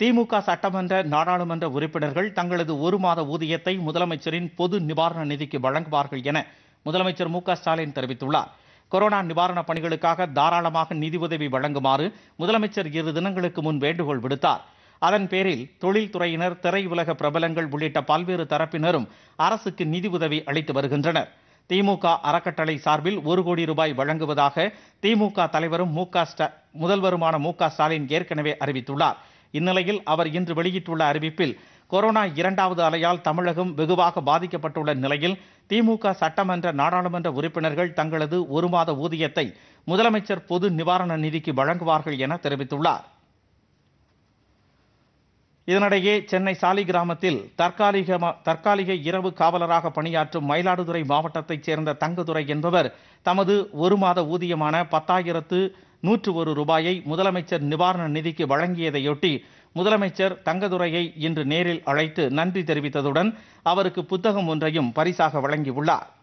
திமுக சட்டமன்ற நாடாளுமன்ற உறுப்பினர்கள் தங்களது ஒரு மாத ஊதியத்தை முதலமைச்சரின் பொது நிவாரண நிதிக்கு வழங்குவார்கள் என முதலமைச்சர் மு ஸ்டாலின் தெரிவித்துள்ளார் கொரோனா நிவாரணப் பணிகளுக்காக தாராளமாக நிதி உதவி வழங்குமாறு முதலமைச்சர் இரு தினங்களுக்கு முன் வேண்டுகோள் விடுத்தார் அதன் பேரில் தொழில்துறையினர் திரையுலக பிரபலங்கள் உள்ளிட்ட பல்வேறு தரப்பினரும் அரசுக்கு நிதி உதவி அளித்து வருகின்றனர் திமுக அறக்கட்டளை சார்பில் ஒரு கோடி ரூபாய் வழங்குவதாக திமுக தலைவரும் மு முதல்வருமான மு ஸ்டாலின் ஏற்கனவே அறிவித்துள்ளார் இந்நிலையில் அவர் இன்று வெளியிட்டுள்ள அறிவிப்பில் கொரோனா இரண்டாவது அலையால் தமிழகம் வெகுவாக பாதிக்கப்பட்டுள்ள நிலையில் திமுக சட்டமன்ற நாடாளுமன்ற உறுப்பினர்கள் தங்களது ஒரு மாத ஊதியத்தை முதலமைச்சர் பொது நிவாரண நிதிக்கு வழங்குவார்கள் என தெரிவித்துள்ளார் இதனிடையே சென்னை சாலி கிராமத்தில் தற்காலிக தற்காலிக இரவு காவலராக பணியாற்றும் மயிலாடுதுறை மாவட்டத்தைச் சேர்ந்த தங்கதுரை என்பவர் தமது ஒரு மாத ஊதியமான பத்தாயிரத்து நூற்று ஒரு ரூபாயை முதலமைச்சர் நிவாரண நிதிக்கு வழங்கியதையொட்டி முதலமைச்சர் தங்கதுரையை இன்று நேரில் அழைத்து நன்றி தெரிவித்ததுடன் அவருக்கு புத்தகம் ஒன்றையும் பரிசாக வழங்கியுள்ளார்